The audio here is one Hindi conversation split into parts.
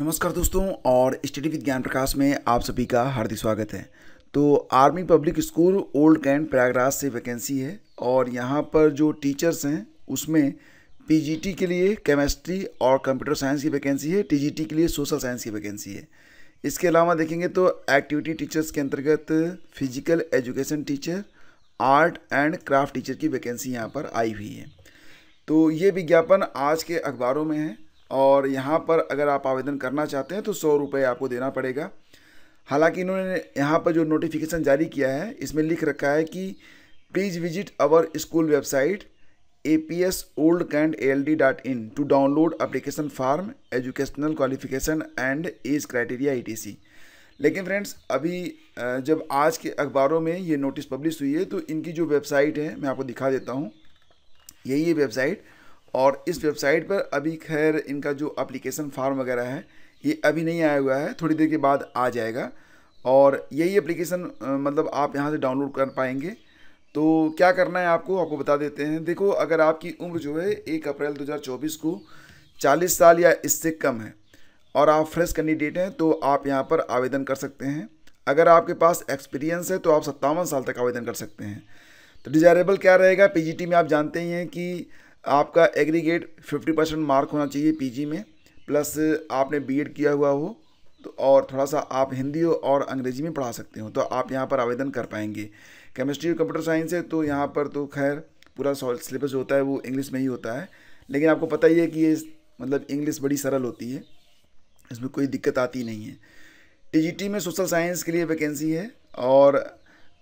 नमस्कार दोस्तों और स्टडी विद ज्ञान प्रकाश में आप सभी का हार्दिक स्वागत है तो Army Public School Old Cantt Prayagraj से वैकेंसी है और यहाँ पर जो टीचर्स हैं उसमें पीजीटी के लिए केमिस्ट्री और कंप्यूटर साइंस की वैकेंसी है टीजीटी के लिए सोशल साइंस की वैकेंसी है इसके अलावा देखेंगे तो एक्टिविटी टीचर्स के अंतर्गत physical education teacher art and craft teacher की वैकेंसी यहाँ पर आई हुई है तो ये विज्ञापन आज के अखबारों में है और यहाँ पर अगर आप आवेदन करना चाहते हैं तो सौ रुपये आपको देना पड़ेगा हालांकि इन्होंने यहाँ पर जो नोटिफिकेशन जारी किया है इसमें लिख रखा है कि please visit our school website A P S old cantt L D dot in to download application form educational qualification and age criteria E T C लेकिन फ्रेंड्स अभी जब आज के अखबारों में ये नोटिस पब्लिश हुई है तो इनकी जो वेबसाइट है मैं आपको दिखा देता हूँ यही है वेबसाइट और इस वेबसाइट पर अभी खैर इनका जो अप्लीकेशन फार्म वगैरह है ये अभी नहीं आया हुआ है थोड़ी देर के बाद आ जाएगा और यही अप्लीकेशन मतलब आप यहाँ से डाउनलोड कर पाएंगे तो क्या करना है आपको आपको बता देते हैं देखो अगर आपकी उम्र जो है एक अप्रैल 2024 को 40 साल या इससे कम है और आप फ्रेश कैंडिडेट हैं तो आप यहाँ पर आवेदन कर सकते हैं अगर आपके पास एक्सपीरियंस है तो आप सत्तावन साल तक आवेदन कर सकते हैं तो डिज़ायरेबल क्या रहेगा पी में आप जानते ही हैं कि आपका एग्रीगेट 50 परसेंट मार्क होना चाहिए पीजी में प्लस आपने बीएड किया हुआ हो तो और थोड़ा सा आप हिंदी हो और अंग्रेजी में पढ़ा सकते हो तो आप यहाँ पर आवेदन कर पाएंगे केमिस्ट्री और कंप्यूटर साइंस है तो यहाँ पर तो खैर पूरा सिलेबस जो होता है वो इंग्लिश में ही होता है लेकिन आपको पता ही है कि ये मतलब इंग्लिश बड़ी सरल होती है इसमें कोई दिक्कत आती नहीं है टी में सोशल साइंस के लिए वैकेंसी है और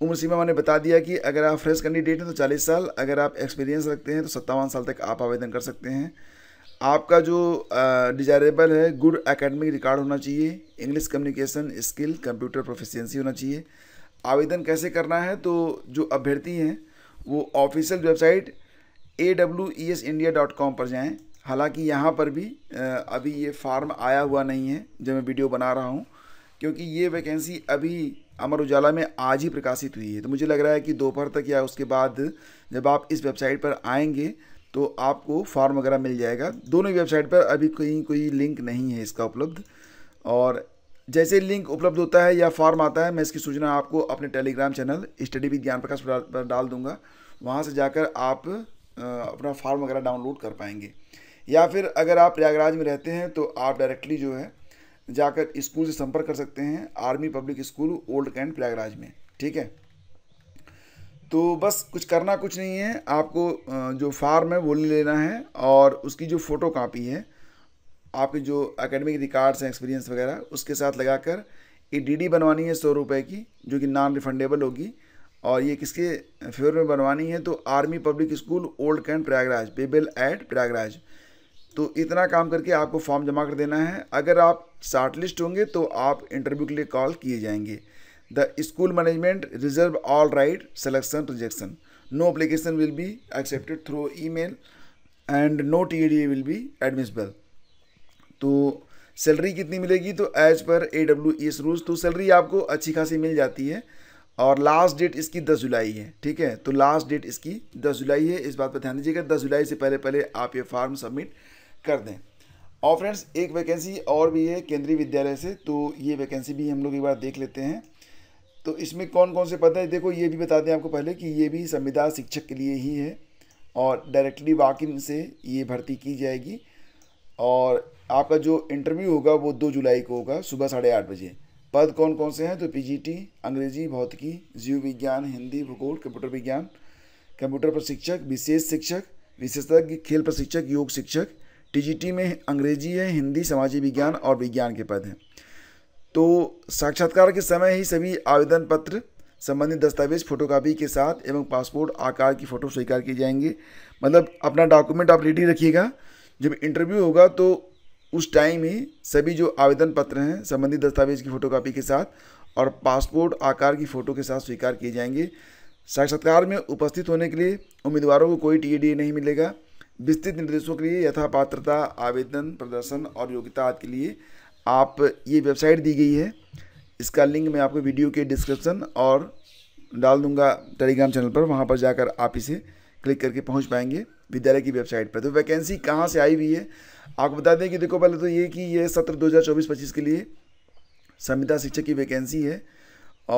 उम्र सीमा मैंने बता दिया कि अगर आप फ्रेश कैंडिडेट हैं तो 40 साल अगर आप एक्सपीरियंस रखते हैं तो सत्तावन साल तक आप आवेदन कर सकते हैं आपका जो डिजायरेबल है गुड एकेडमिक रिकॉर्ड होना चाहिए English communication skill computer proficiency होना चाहिए आवेदन कैसे करना है तो जो अभ्यर्थी हैं वो official website A W E S India dot com पर जाएँ हालांकि यहाँ पर भी अभी ये फार्म आया हुआ नहीं है जब मैं वीडियो बना रहा हूँ क्योंकि ये वैकेंसी अभी अमर उजाला में आज ही प्रकाशित हुई है तो मुझे लग रहा है कि दोपहर तक या उसके बाद जब आप इस वेबसाइट पर आएंगे तो आपको फॉर्म वगैरह मिल जाएगा दोनों ही वेबसाइट पर अभी कहीं कोई लिंक नहीं है इसका उपलब्ध और जैसे लिंक उपलब्ध होता है या फॉर्म आता है मैं इसकी सूचना आपको अपने Telegram channel study with Gyan प्रकाश पर डाल दूंगा वहाँ से जाकर आप अपना फॉर्म वगैरह डाउनलोड कर पाएंगे या फिर अगर आप प्रयागराज में रहते हैं तो आप डायरेक्टली जो है जाकर स्कूल से संपर्क कर सकते हैं Army Public School Old Cantt Prayagraj में ठीक है तो बस कुछ करना कुछ नहीं है आपको जो फार्म है वो ले लेना है और उसकी जो फ़ोटो कापी है आपके जो एकेडमिक रिकॉर्ड्स हैं एक्सपीरियंस वगैरह उसके साथ लगाकर ये डीडी बनवानी है सौ रुपये की जो कि नॉन रिफंडेबल होगी और ये किसके फेवर में बनवानी है तो Army Public School Old Cantt Prayagraj available at Prayagraj तो इतना काम करके आपको फॉर्म जमा कर देना है अगर आप शार्ट लिस्ट होंगे तो आप इंटरव्यू के लिए कॉल किए जाएंगे the school management reserve all right selection rejection no application will be accepted through email and no T D will be admissible तो सैलरी कितनी मिलेगी तो as per A W S rules तो सैलरी आपको अच्छी खासी मिल जाती है और लास्ट डेट इसकी दस जुलाई है ठीक है तो लास्ट डेट इसकी दस जुलाई है इस बात पर ध्यान दीजिएगा दस जुलाई से पहले पहले आप ये फॉर्म सबमिट कर दें और फ्रेंड्स एक वैकेंसी और भी है केंद्रीय विद्यालय से तो ये वैकेंसी भी हम लोग एक बार देख लेते हैं तो इसमें कौन कौन से पद हैं देखो ये भी बता दें आपको पहले कि ये भी संविदा शिक्षक के लिए ही है और डायरेक्टली वाकिन से ये भर्ती की जाएगी और आपका जो इंटरव्यू होगा वो दो जुलाई को होगा सुबह साढ़े आठ बजे पद कौन कौन से हैं तो पीजीटी अंग्रेजी भौतिकी जीव विज्ञान हिंदी भूगोल कंप्यूटर विज्ञान कंप्यूटर प्रशिक्षक विशेष शिक्षक विशेषज्ञ खेल प्रशिक्षक योग शिक्षक टी में अंग्रेजी है हिंदी समाजी विज्ञान और विज्ञान के पद हैं तो साक्षात्कार के समय ही सभी आवेदन पत्र संबंधित दस्तावेज फोटोकॉपी के साथ एवं पासपोर्ट आकार की फ़ोटो स्वीकार की जाएंगी मतलब अपना डॉक्यूमेंट आप रेडी रखिएगा जब इंटरव्यू होगा तो उस टाइम ही सभी जो आवेदन पत्र हैं संबंधित दस्तावेज की फ़ोटोकॉपी के साथ और पासपोर्ट आकार की फ़ोटो के साथ स्वीकार किए जाएंगे साक्षात्कार में उपस्थित होने के लिए उम्मीदवारों को कोई टी नहीं मिलेगा विस्तृत निर्देशों के लिए यथा पात्रता आवेदन प्रदर्शन और योग्यता आदि के लिए आप ये वेबसाइट दी गई है इसका लिंक मैं आपको वीडियो के डिस्क्रिप्शन और डाल दूंगा टेलीग्राम चैनल पर वहाँ पर जाकर आप इसे क्लिक करके पहुँच पाएंगे विद्यालय की वेबसाइट पर तो वैकेंसी कहाँ से आई हुई है आपको बता दें कि देखो पहले तो ये कि ये सत्र 2024-25 के लिए संविदा शिक्षक की वैकेंसी है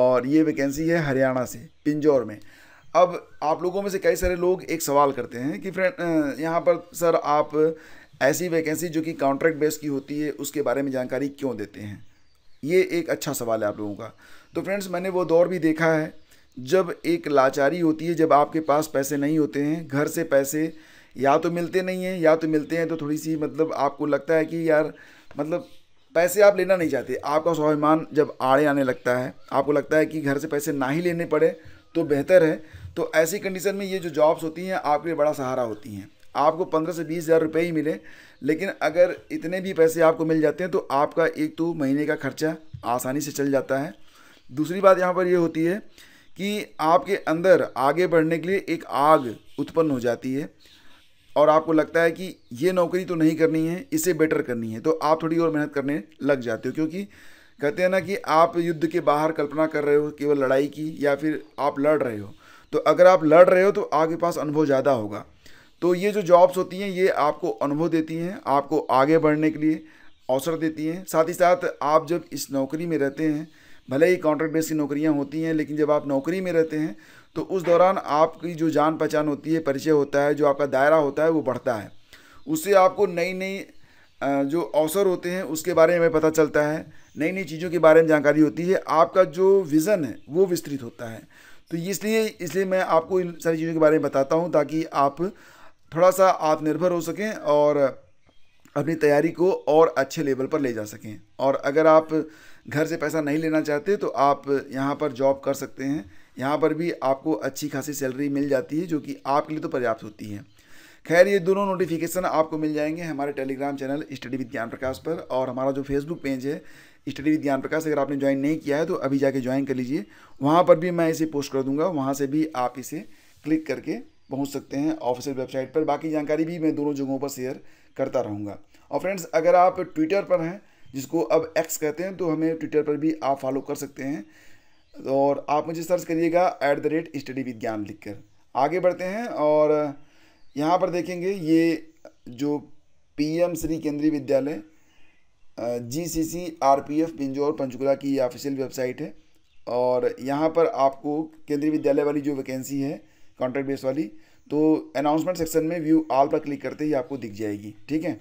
और ये वैकेंसी है हरियाणा से पिंजौर में अब आप लोगों में से कई सारे लोग एक सवाल करते हैं कि फ्रेंड यहाँ पर सर आप ऐसी वैकेंसी जो कि कॉन्ट्रैक्ट बेस की होती है उसके बारे में जानकारी क्यों देते हैं ये एक अच्छा सवाल है आप लोगों का तो फ्रेंड्स मैंने वो दौर भी देखा है जब एक लाचारी होती है जब आपके पास पैसे नहीं होते हैं घर से पैसे या तो मिलते नहीं हैं या तो मिलते हैं तो थोड़ी सी मतलब आपको लगता है कि यार मतलब पैसे आप लेना नहीं चाहते आपका स्वाभिमान जब आड़े आने लगता है आपको लगता है कि घर से पैसे ना ही लेने पड़े तो बेहतर है तो ऐसी कंडीशन में ये जो जॉब्स होती हैं आपके लिए बड़ा सहारा होती हैं आपको पंद्रह से बीस हज़ार रुपये ही मिले लेकिन अगर इतने भी पैसे आपको मिल जाते हैं तो आपका एक तो महीने का खर्चा आसानी से चल जाता है दूसरी बात यहाँ पर ये होती है कि आपके अंदर आगे बढ़ने के लिए एक आग उत्पन्न हो जाती है और आपको लगता है कि ये नौकरी तो नहीं करनी है इसे बेटर करनी है तो आप थोड़ी और मेहनत करने लग जाते हो क्योंकि कहते हैं ना कि आप युद्ध के बाहर कल्पना कर रहे हो केवल लड़ाई की या फिर आप लड़ रहे हो तो अगर आप लड़ रहे हो तो आपके पास अनुभव ज़्यादा होगा तो ये जो जॉब्स होती हैं ये आपको अनुभव देती हैं आपको आगे बढ़ने के लिए अवसर देती हैं साथ ही साथ आप जब इस नौकरी में रहते हैं भले ही कॉन्ट्रैक्ट बेस की नौकरियाँ होती हैं लेकिन जब आप नौकरी में रहते हैं तो उस दौरान आपकी जो जान पहचान होती है परिचय होता है जो आपका दायरा होता है वो बढ़ता है उससे आपको नई नई जो अवसर होते हैं उसके बारे में पता चलता है नई नई चीज़ों के बारे में जानकारी होती है आपका जो विज़न है वो विस्तृत होता है तो इसलिए इसलिए मैं आपको इन सारी चीज़ों के बारे में बताता हूँ ताकि आप थोड़ा सा आत्मनिर्भर हो सकें और अपनी तैयारी को और अच्छे लेवल पर ले जा सकें और अगर आप घर से पैसा नहीं लेना चाहते तो आप यहाँ पर जॉब कर सकते हैं यहाँ पर भी आपको अच्छी खासी सैलरी मिल जाती है जो कि आपके लिए तो पर्याप्त होती है खैर ये दोनों नोटिफिकेशन आपको मिल जाएंगे हमारे Telegram channel study with Gyan प्रकाश पर और हमारा जो फेसबुक पेज है स्टडी विद ज्ञान प्रकाश अगर आपने ज्वाइन नहीं किया है तो अभी जाके ज्वाइन कर लीजिए वहाँ पर भी मैं इसे पोस्ट कर दूंगा वहाँ से भी आप इसे क्लिक करके पहुँच सकते हैं ऑफिशियल वेबसाइट पर बाकी जानकारी भी मैं दोनों जगहों पर शेयर करता रहूँगा और फ्रेंड्स अगर आप ट्विटर पर हैं जिसको अब एक्स कहते हैं तो हमें ट्विटर पर भी आप फॉलो कर सकते हैं और आप मुझे सर्च करिएगा at the rate study with Gyan लिख कर आगे बढ़ते हैं और यहाँ पर देखेंगे ये जो PM Shri Kendriya Vidyalaya G C C R P F Pinjore Panchkula की ऑफिशियल वेबसाइट है और यहाँ पर आपको केंद्रीय विद्यालय वाली जो वैकेंसी है कॉन्ट्रैक्ट बेस वाली तो अनाउंसमेंट सेक्शन में व्यू ऑल पर क्लिक करते ही आपको दिख जाएगी ठीक है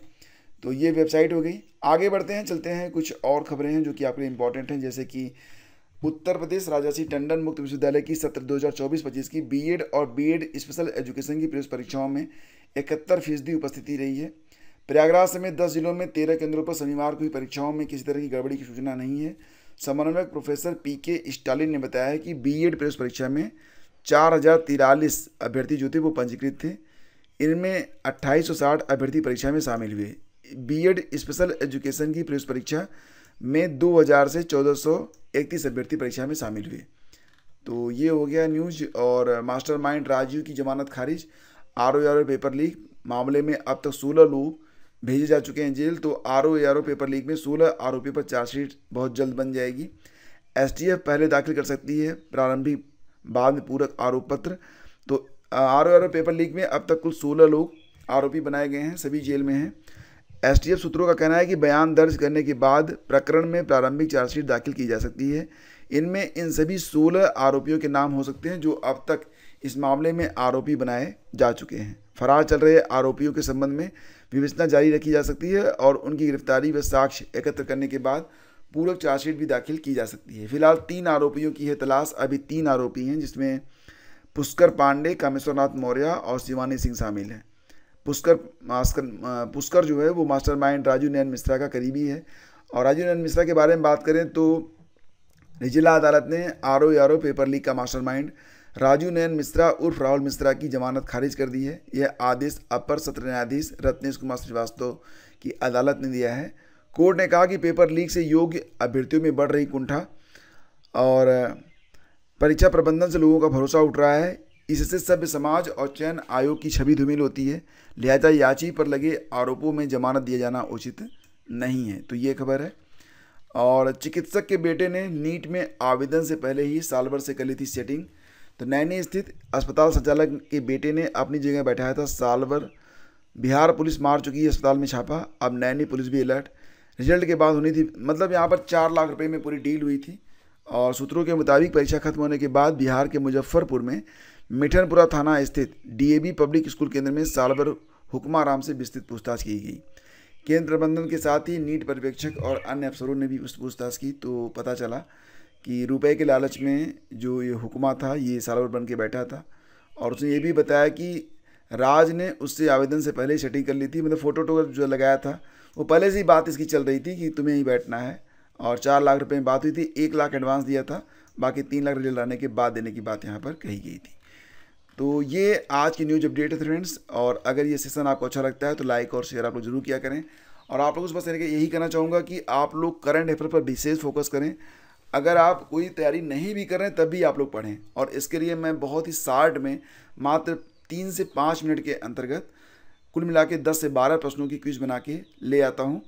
तो ये वेबसाइट हो गई आगे बढ़ते हैं चलते हैं कुछ और खबरें हैं जो कि आपके लिए इंपॉर्टेंट हैं जैसे कि उत्तर प्रदेश राजासी टंडन मुक्त विश्वविद्यालय की सत्र 2024-25 की बीएड और बीएड स्पेशल एजुकेशन की प्रवेश परीक्षाओं में इकहत्तर फीसदी उपस्थिति रही है प्रयागराज समेत दस जिलों में तेरह केंद्रों पर शनिवार को ही परीक्षाओं में किसी तरह की गड़बड़ी की सूचना नहीं है समन्वयक प्रोफेसर पी के स्टालिन ने बताया है कि बी प्रवेश परीक्षा में चार हज़ार तिरालीस अभ्यर्थी जो थे वो पंजीकृत थे इनमें अट्ठाईस अभ्यर्थी परीक्षा में शामिल हुए बी स्पेशल एजुकेशन की प्रवेश परीक्षा में 2000 से 1431 अभ्यर्थी परीक्षा में शामिल हुए तो ये हो गया न्यूज और मास्टरमाइंड राजीव की जमानत खारिज आर ओ पेपर लीक मामले में अब तक सोलह लोग भेजे जा चुके हैं जेल तो आर ओ पेपर लीक में सोलह आरोपी पर चार्जशीट बहुत जल्द बन जाएगी एस पहले दाखिल कर सकती है प्रारंभिक बाद में पूरक आरोप पत्र तो आर ओ पेपर लीक में अब तक कुल सोलह लोग आरोपी बनाए गए हैं सभी जेल में हैं एसटीएफ सूत्रों का कहना है कि बयान दर्ज करने के बाद प्रकरण में प्रारंभिक चार्जशीट दाखिल की जा सकती है इनमें इन सभी सोलह आरोपियों के नाम हो सकते हैं जो अब तक इस मामले में आरोपी बनाए जा चुके हैं फरार चल रहे आरोपियों के संबंध में विवेचना जारी रखी जा सकती है और उनकी गिरफ्तारी व साक्ष्य एकत्र करने के बाद पूरक चार्जशीट भी दाखिल की जा सकती है फिलहाल तीन आरोपियों की है तलाश अभी तीन आरोपी हैं जिसमें पुष्कर पांडे कामेश्वरनाथ मौर्य और शिवानी सिंह शामिल हैं पुष्कर मास्कर पुष्कर जो है वो मास्टरमाइंड राजू नयन मिश्रा का करीबी है और राजू नयन मिश्रा के बारे में बात करें तो जिला अदालत ने R O R O paper leak का मास्टरमाइंड राजू नयन मिश्रा उर्फ राहुल मिश्रा की जमानत खारिज कर दी है यह आदेश अपर सत्र न्यायाधीश रत्नेश कुमार श्रीवास्तव की अदालत ने दिया है कोर्ट ने कहा कि पेपर लीक से योग्य अभ्यर्थियों में बढ़ रही कुंठा और परीक्षा प्रबंधन से लोगों का भरोसा उठ रहा है इससे सभ्य समाज और चयन आयोग की छवि धूमिल होती है लिहाजा याची पर लगे आरोपों में जमानत दिया जाना उचित नहीं है तो ये खबर है और चिकित्सक के बेटे ने नीट में आवेदन से पहले ही साल भर से कर ली थी सेटिंग तो नैनी स्थित अस्पताल संचालक के बेटे ने अपनी जगह बैठाया था साल भर बिहार पुलिस मार चुकी है अस्पताल में छापा अब नैनी पुलिस भी अलर्ट रिजल्ट के बाद होनी थी मतलब यहाँ पर चार लाख रुपये में पूरी डील हुई थी और सूत्रों के मुताबिक परीक्षा खत्म होने के बाद बिहार के मुजफ्फरपुर में मिठनपुरा थाना स्थित डीएबी पब्लिक स्कूल केंद्र में साल भर हुक्माराम से विस्तृत पूछताछ की गई केंद्र प्रबंधन के साथ ही नीट पर्यवेक्षक और अन्य अफसरों ने भी उस पूछताछ की तो पता चला कि रुपए के लालच में जो ये हुक्मा था ये सालवर बन के बैठा था और उसने ये भी बताया कि राज ने उससे आवेदन से पहले ही सेटिंग कर ली थी मतलब फ़ोटो वोटो जो लगाया था वो पहले से ही बात इसकी चल रही थी कि तुम्हें ही बैठना है और चार लाख रुपये में बात हुई थी एक लाख एडवांस दिया था बाकी तीन लाख रिजल्ट आने के बाद देने की बात यहाँ पर कही गई थी तो ये आज की न्यूज अपडेट है फ्रेंड्स और अगर ये सेशन आपको अच्छा लगता है तो लाइक और शेयर आप लोग जरूर किया करें और आप लोग से बस यही कहना चाहूँगा कि आप लोग करंट अफेयर पर विशेष फोकस करें अगर आप कोई तैयारी नहीं भी करें तब भी आप लोग पढ़ें और इसके लिए मैं बहुत ही शार्ट में मात्र तीन से पाँच मिनट के अंतर्गत कुल मिला के दस से बारह प्रश्नों की क्विज बना के ले आता हूँ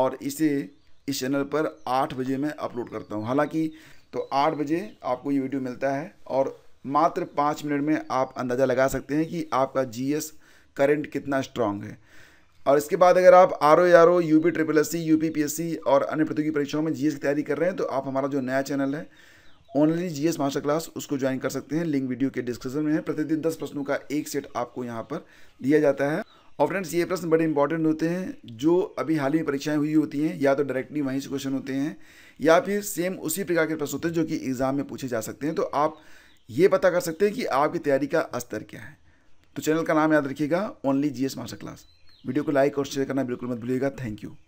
और इसे इस चैनल पर आठ बजे मैं अपलोड करता हूँ हालाँकि तो आठ बजे आपको ये वीडियो मिलता है और मात्र पाँच मिनट में आप अंदाज़ा लगा सकते हैं कि आपका जी करंट कितना स्ट्रांग है और इसके बाद अगर आप R O R O U P triple S C U P P S C और अन्य प्रतियोगी परीक्षाओं में जी की तैयारी कर रहे हैं तो आप हमारा जो नया चैनल है जी एस मास्टर क्लास उसको ज्वाइन कर सकते हैं लिंक वीडियो के डिस्क्रिप्शन में है प्रतिदिन दस प्रश्नों का एक सेट आपको यहाँ पर दिया जाता है और फ्रेंड्स ये प्रश्न बड़े इंपॉर्टेंट होते हैं जो अभी हाल ही में परीक्षाएं हुई होती हैं या तो डायरेक्टली वहीं से क्वेश्चन होते हैं या फिर सेम उसी प्रकार के प्रश्न होते हैं जो कि एग्जाम में पूछे जा सकते हैं तो आप ये पता कर सकते हैं कि आपकी तैयारी का स्तर क्या है तो चैनल का नाम याद रखिएगा only G S master class video को लाइक और शेयर करना बिल्कुल मत भूलिएगा थैंक यू